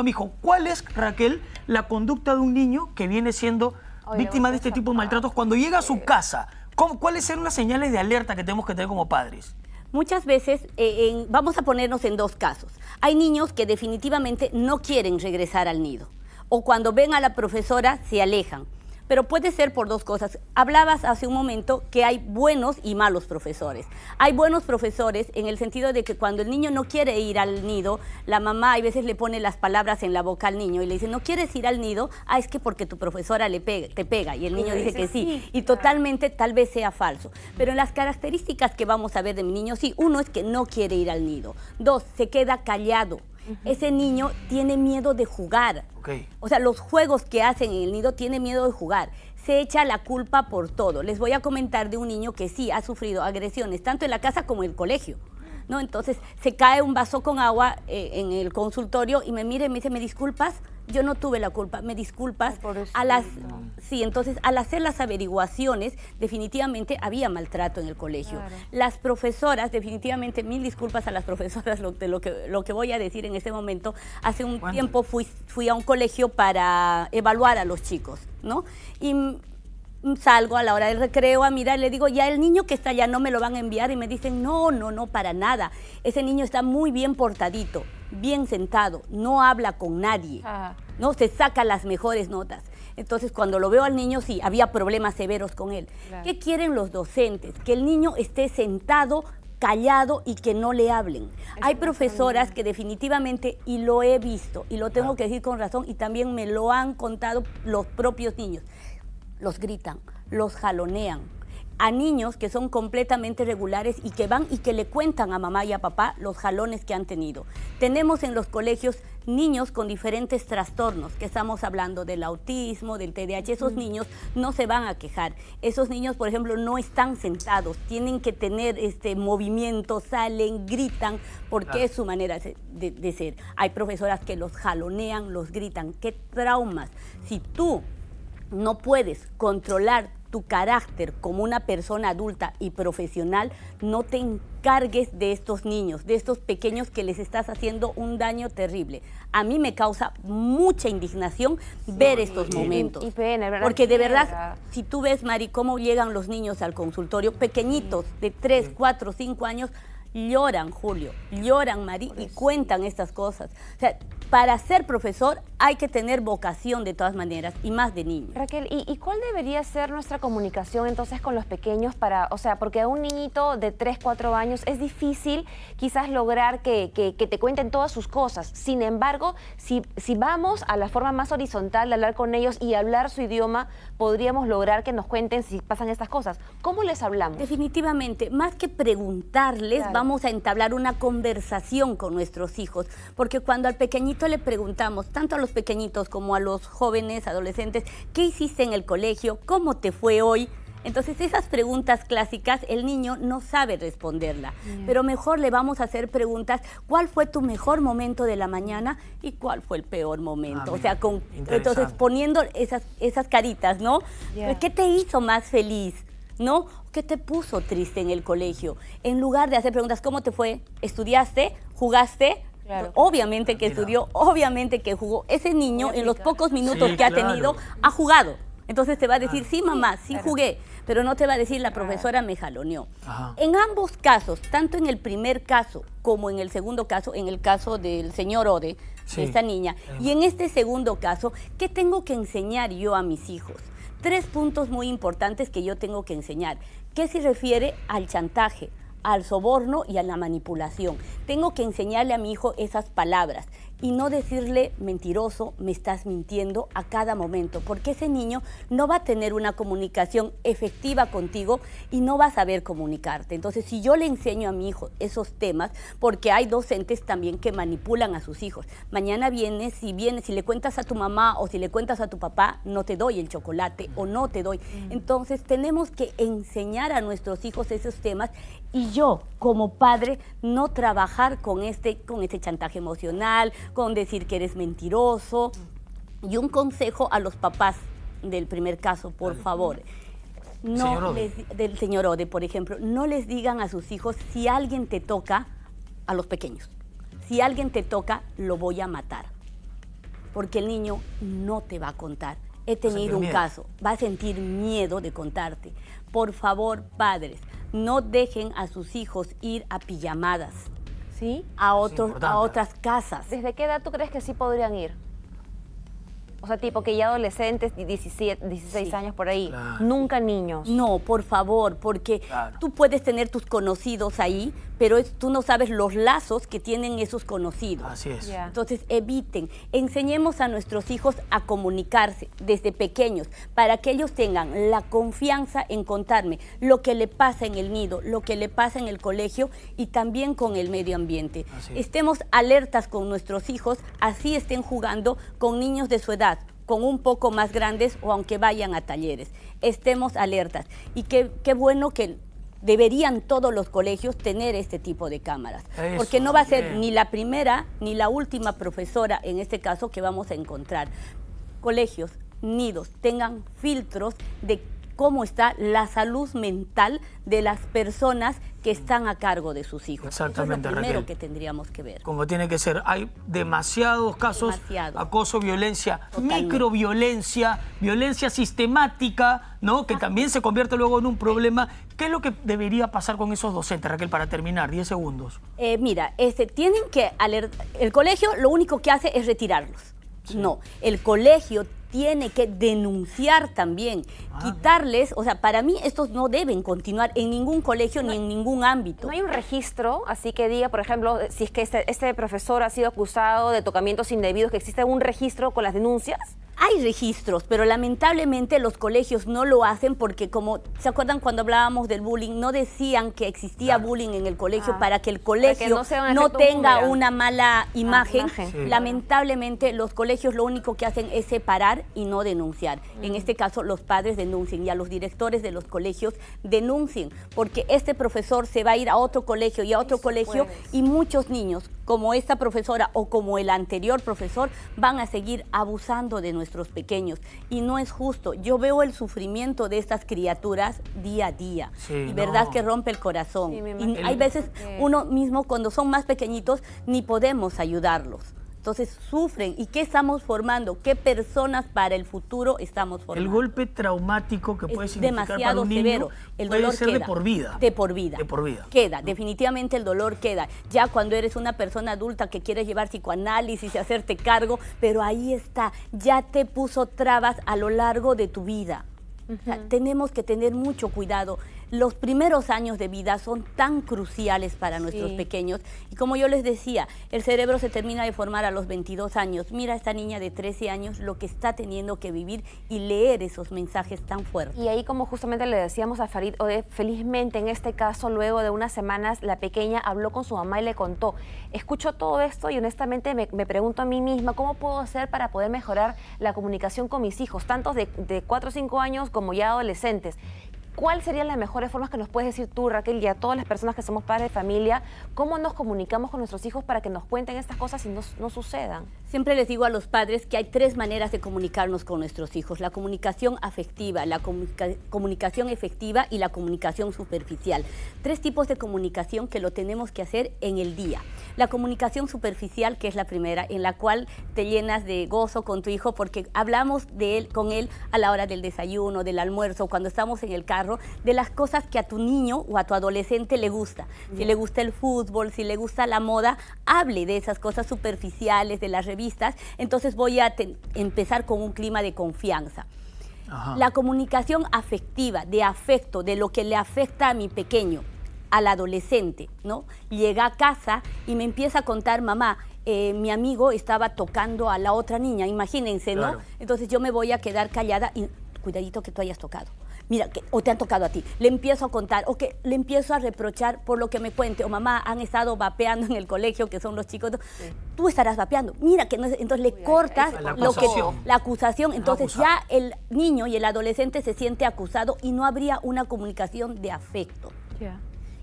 a mi hijo. ¿Cuál es, Raquel, la conducta de un niño que viene siendo víctima de este tipo de maltratos cuando llega a su casa? ¿Cuáles son las señales de alerta que tenemos que tener como padres? Muchas veces, eh, vamos a ponernos en dos casos. Hay niños que definitivamente no quieren regresar al nido o cuando ven a la profesora se alejan pero puede ser por dos cosas. Hablabas hace un momento que hay buenos y malos profesores. Hay buenos profesores en el sentido de que cuando el niño no quiere ir al nido, la mamá a veces le pone las palabras en la boca al niño y le dice, no quieres ir al nido, ah, es que porque tu profesora le te pega y el niño dice, que sí. sí. Y totalmente tal vez sea falso. Pero en las características que vamos a ver de mi niño, sí, uno es que no quiere ir al nido. Dos, se queda callado ese niño tiene miedo de jugar. O sea, los juegos que hacen en el nido tiene miedo de jugar. Se echa la culpa por todo. Les voy a comentar de un niño que sí ha sufrido agresiones, tanto en la casa como en el colegio. ¿No? Entonces se cae un vaso con agua eh, en el consultorio y me mire y me dice, ¿me disculpas? yo no tuve la culpa, me disculpas. A las, sí, entonces al hacer las averiguaciones, definitivamente había maltrato en el colegio. Las profesoras, definitivamente mil disculpas a las profesoras lo, de lo que, lo que voy a decir en este momento. Hace un tiempo fui, fui a un colegio para evaluar a los chicos, ¿no? Y salgo a la hora del recreo a mirar, y le digo, ya el niño que está allá no me lo van a enviar y me dicen, no, no, no, para nada. Ese niño está muy bien portadito, bien sentado, no habla con nadie, ah. no se saca las mejores notas. Entonces, cuando lo veo al niño, sí, había problemas severos con él. ¿Qué quieren los docentes? Que el niño esté sentado callado y que no le hablen. Hay profesoras que definitivamente, y lo he visto, y lo tengo que decir con razón, y también me lo han contado los propios niños, los gritan, los jalonean, a niños que son completamente regulares y que van y que le cuentan a mamá y a papá los jalones que han tenido. Tenemos en los colegios niños con diferentes trastornos, que estamos hablando del autismo, del TDAH, esos mm. niños no se van a quejar. Esos niños, por ejemplo, no están sentados, tienen que tener este movimiento, salen, gritan, porque es su manera de, de ser. Hay profesoras que los jalonean, los gritan. ¿Qué traumas? Si tú no puedes controlar tu carácter como una persona adulta y profesional, no te encargues de estos niños, de estos pequeños que les estás haciendo un daño terrible. A mí me causa mucha indignación ver estos momentos. Porque de verdad, verdad, si tú ves, Mari, cómo llegan los niños al consultorio, pequeñitos de 3, 4, 5 años, lloran, Julio, lloran, María, y cuentan estas cosas. O sea, para ser profesor hay que tener vocación de todas maneras, y más de niño Raquel, ¿y, cuál debería ser nuestra comunicación entonces con los pequeños para, o sea, porque a un niñito de 3, 4 años es difícil quizás lograr que, te cuenten todas sus cosas. Sin embargo, si, si vamos a la forma más horizontal de hablar con ellos y hablar su idioma, podríamos lograr que nos cuenten si pasan estas cosas. ¿Cómo les hablamos? Definitivamente, más que preguntarles, vamos vamos a entablar una conversación con nuestros hijos, porque cuando al pequeñito le preguntamos, tanto a los pequeñitos como a los jóvenes, adolescentes, ¿qué hiciste en el colegio? ¿Cómo te fue hoy? Entonces esas preguntas clásicas el niño no sabe responderla, pero mejor le vamos a hacer preguntas, ¿cuál fue tu mejor momento de la mañana y cuál fue el peor momento? O sea, con, entonces poniendo esas, esas caritas, ¿no? ¿Qué te hizo más feliz? ¿no? ¿Qué te puso triste en el colegio? En lugar de hacer preguntas, ¿cómo te fue? ¿Estudiaste? ¿Jugaste? Obviamente que estudió, obviamente que jugó. Ese niño en los pocos minutos que ha tenido ha jugado. Entonces te va a ah. decir, sí mamá, sí jugué, pero no te va a decir la ah. profesora me jaloneó. En ambos casos, tanto en el primer caso como en el segundo caso, en el caso del señor Ode, esta niña, eh. y en este segundo caso, ¿qué tengo que enseñar yo a mis hijos? tres puntos muy importantes que yo tengo que enseñar, que se refiere al chantaje, al soborno y a la manipulación. Tengo que enseñarle a mi hijo esas palabras, y no decirle mentiroso, me estás mintiendo a cada momento, porque ese niño no va a tener una comunicación efectiva contigo y no va a saber comunicarte. Entonces, si yo le enseño a mi hijo esos temas, porque hay docentes también que manipulan a sus hijos. Mañana vienes, si vienes, si le cuentas a tu mamá o si le cuentas a tu papá, no te doy el chocolate o no te doy. Mm. Entonces, tenemos que enseñar a nuestros hijos esos temas y yo como padre no trabajar con este con este chantaje emocional, con decir que eres mentiroso. Y un consejo a los papás del primer caso, por favor. No del señor Ode, por ejemplo, no les digan a sus hijos si alguien te toca a los pequeños. Si alguien te toca, lo voy a matar. Porque el niño no te va a contar. He tenido un caso, va a sentir miedo de contarte. Por favor, padres, no dejen a sus hijos ir a pijamadas a, otros, a otras casas. ¿Desde qué edad tú crees que sí podrían ir? O sea, tipo que ya adolescentes, 17, 16 años por ahí. Nunca niños. No, por favor, porque tú puedes tener tus conocidos ahí, pero tú no sabes los lazos que tienen esos conocidos. Así es. Entonces, eviten, enseñemos a nuestros hijos a comunicarse desde pequeños para que ellos tengan la confianza en contarme lo que le pasa en el nido, lo que le pasa en el colegio y también con el medio ambiente. Estemos alertas con nuestros hijos, así estén jugando con niños de su edad, con un poco más grandes o aunque vayan a talleres. Estemos alertas. Y qué bueno que deberían todos los colegios tener este tipo de cámaras. porque no va a ser ni la primera ni la última profesora, en este caso, que vamos a encontrar. Colegios, nidos, tengan filtros de cómo está la salud mental de las personas que están a cargo de sus hijos. Exactamente, Eso es lo primero que tendríamos que ver. Como tiene que ser, hay demasiados casos, acoso, violencia, microviolencia, violencia sistemática, ¿no? Que también se convierte luego en un problema. ¿Qué es lo que debería pasar con esos docentes, Raquel, para terminar? Diez segundos. Eh, mira, este, tienen que alertar, el colegio lo único que hace es retirarlos. No, el colegio tiene que denunciar también, ah. quitarles, o sea, para mí estos no deben continuar en ningún colegio ni en ningún ámbito. No hay un registro, así que diga, por ejemplo, si es que este, este profesor ha sido acusado de tocamientos indebidos, que existe un registro con las denuncias hay registros, pero lamentablemente los colegios no lo hacen porque como, ¿se acuerdan cuando hablábamos del bullying? No decían que existía bullying en el colegio ah. para que el colegio no, tenga una mala ah, imagen. Lamentablemente los colegios lo único que hacen es separar y no denunciar. Mm. En este caso los padres denuncian y a los directores de los colegios denuncien porque este profesor se va a ir a otro colegio y a otro colegio y muchos niños como esta profesora o como el anterior profesor van a seguir abusando de nuestros pequeños y no es justo. Yo veo el sufrimiento de estas criaturas día a día y verdad que rompe el corazón. y hay veces uno mismo cuando son más pequeñitos ni podemos ayudarlos. Entonces sufren. ¿Y qué estamos formando? ¿Qué personas para el futuro estamos formando? El golpe traumático que puede ser significar demasiado para un niño El dolor ser queda. de por vida. De por vida. por vida. Queda, definitivamente el dolor queda. Ya cuando eres una persona adulta que quieres llevar psicoanálisis y hacerte cargo, pero ahí está, ya te puso trabas a lo largo de tu vida. tenemos que tener mucho cuidado los primeros años de vida son tan cruciales para nuestros pequeños. Y como yo les decía, el cerebro se termina de formar a los 22 años. Mira a esta niña de 13 años lo que está teniendo que vivir y leer esos mensajes tan fuertes. Y ahí como justamente le decíamos a Farid felizmente en este caso, luego de unas semanas, la pequeña habló con su mamá y le contó, escucho todo esto y honestamente me, pregunto a mí misma, ¿cómo puedo hacer para poder mejorar la comunicación con mis hijos, tantos de, de 4 o 5 años como ya adolescentes? ¿Cuál serían las mejores formas que nos puedes decir tú, Raquel, y a todas las personas que somos padres de familia, cómo nos comunicamos con nuestros hijos para que nos cuenten estas cosas y no sucedan? Siempre les digo a los padres que hay tres maneras de comunicarnos con nuestros hijos, la comunicación afectiva, la comunicación efectiva y la comunicación superficial. Tres tipos de comunicación que lo tenemos que hacer en el día. La comunicación superficial, que es la primera, en la cual te llenas de gozo con tu hijo porque hablamos de él con él a la hora del desayuno, del almuerzo, cuando estamos en el carro, de las cosas que a tu niño o a tu adolescente le gusta. Si le gusta el fútbol, si le gusta la moda, hable de esas cosas superficiales, de las revistas entonces voy a empezar con un clima de confianza. La comunicación afectiva, de afecto, de lo que le afecta a mi pequeño, al adolescente, ¿no? Llega a casa y me empieza a contar, mamá, eh, mi amigo estaba tocando a la otra niña, imagínense, ¿no? Entonces yo me voy a quedar callada y cuidadito que tú hayas tocado mira, que, o te han tocado a ti, le empiezo a contar, o que le empiezo a reprochar por lo que me cuente, o mamá, han estado vapeando en el colegio, que son los chicos, tú estarás vapeando, mira, que no entonces le cortas la lo que, la acusación, entonces ya el niño y el adolescente se siente acusado y no habría una comunicación de afecto.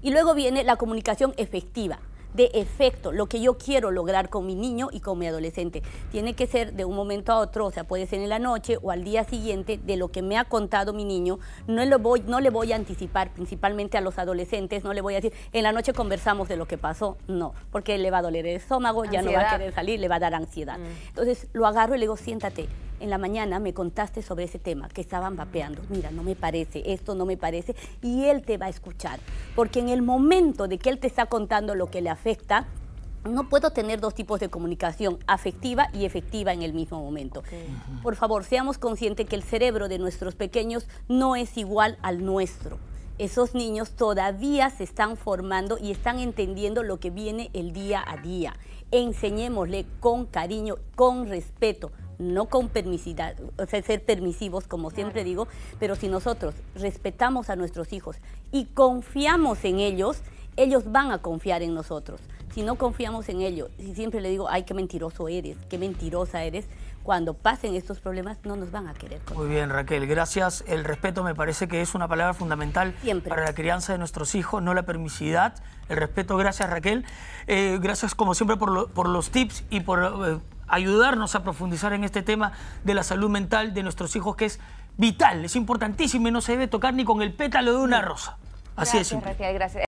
Y luego viene la comunicación efectiva de efecto, lo que yo quiero lograr con mi niño y con mi adolescente. Tiene que ser de un momento a otro, o sea, puede ser en la noche o al día siguiente de lo que me ha contado mi niño. No, lo voy, no le voy a anticipar, principalmente a los adolescentes, no le voy a decir, en la noche conversamos de lo que pasó, no, porque le va a doler el estómago, ya no va a querer salir, le va a dar ansiedad. Mm. Entonces lo agarro y le digo, siéntate, en la mañana me contaste sobre ese tema, que estaban vapeando. Mira, no me parece, esto no me parece. Y él te va a escuchar. Porque en el momento de que él te está contando lo que le afecta, no puedo tener dos tipos de comunicación, afectiva y efectiva en el mismo momento. Por favor, seamos conscientes que el cerebro de nuestros pequeños no es igual al nuestro esos niños todavía se están formando y están entendiendo lo que viene el día a día. Enseñémosle con cariño, con respeto, no con permisividad, o sea, ser permisivos, como siempre digo, pero si nosotros respetamos a nuestros hijos y confiamos en ellos, ellos van a confiar en nosotros. Si no confiamos en ellos, si siempre le digo, ay, qué mentiroso eres, qué mentirosa eres, cuando pasen estos problemas no nos van a querer. Muy bien, Raquel, gracias. El respeto me parece que es una palabra fundamental para la crianza de nuestros hijos, no la permisividad. El respeto, gracias Raquel. Eh, gracias como siempre por, los tips y por... Eh, ayudarnos a profundizar en este tema de la salud mental de nuestros hijos, que es vital, es importantísimo y no se debe tocar ni con el pétalo de una rosa. Así es. gracias.